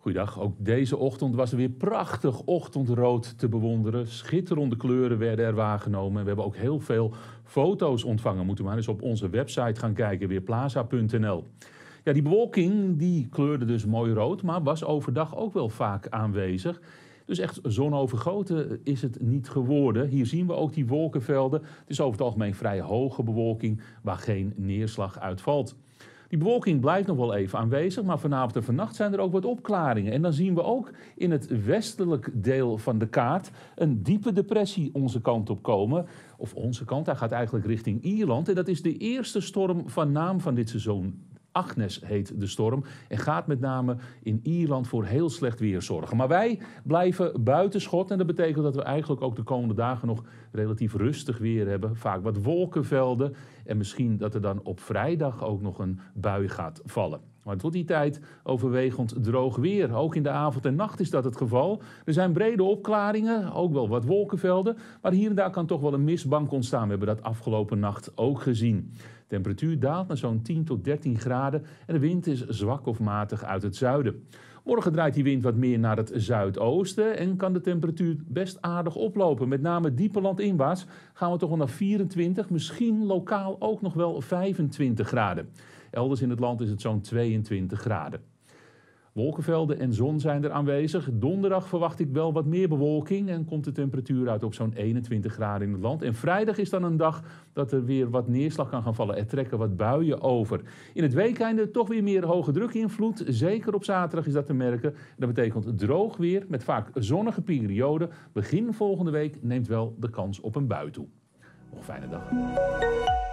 Goedendag. Ook deze ochtend was er weer prachtig ochtendrood te bewonderen. Schitterende kleuren werden er waargenomen. We hebben ook heel veel foto's ontvangen. Moeten we maar eens op onze website gaan kijken, weerplaza.nl. Ja, die bewolking die kleurde dus mooi rood, maar was overdag ook wel vaak aanwezig. Dus echt zon is het niet geworden. Hier zien we ook die wolkenvelden. Het is over het algemeen vrij hoge bewolking waar geen neerslag uitvalt. Die bewolking blijft nog wel even aanwezig, maar vanavond en vannacht zijn er ook wat opklaringen. En dan zien we ook in het westelijk deel van de kaart een diepe depressie onze kant op komen. Of onze kant, hij gaat eigenlijk richting Ierland. En dat is de eerste storm van naam van dit seizoen Agnes heet de storm en gaat met name in Ierland voor heel slecht weer zorgen. Maar wij blijven buitenschot en dat betekent dat we eigenlijk ook de komende dagen nog relatief rustig weer hebben. Vaak wat wolkenvelden en misschien dat er dan op vrijdag ook nog een bui gaat vallen. Maar tot die tijd overwegend droog weer. Ook in de avond en nacht is dat het geval. Er zijn brede opklaringen, ook wel wat wolkenvelden. Maar hier en daar kan toch wel een mistbank ontstaan. We hebben dat afgelopen nacht ook gezien. De temperatuur daalt naar zo'n 10 tot 13 graden en de wind is zwak of matig uit het zuiden. Morgen draait die wind wat meer naar het zuidoosten en kan de temperatuur best aardig oplopen. Met name diepe landinwaarts gaan we toch wel naar 24, misschien lokaal ook nog wel 25 graden. Elders in het land is het zo'n 22 graden. Wolkenvelden en zon zijn er aanwezig. Donderdag verwacht ik wel wat meer bewolking en komt de temperatuur uit op zo'n 21 graden in het land. En vrijdag is dan een dag dat er weer wat neerslag kan gaan vallen. Er trekken wat buien over. In het weekende toch weer meer hoge druk invloed. Zeker op zaterdag is dat te merken. Dat betekent droog weer met vaak zonnige perioden. Begin volgende week neemt wel de kans op een bui toe. Nog een fijne dag.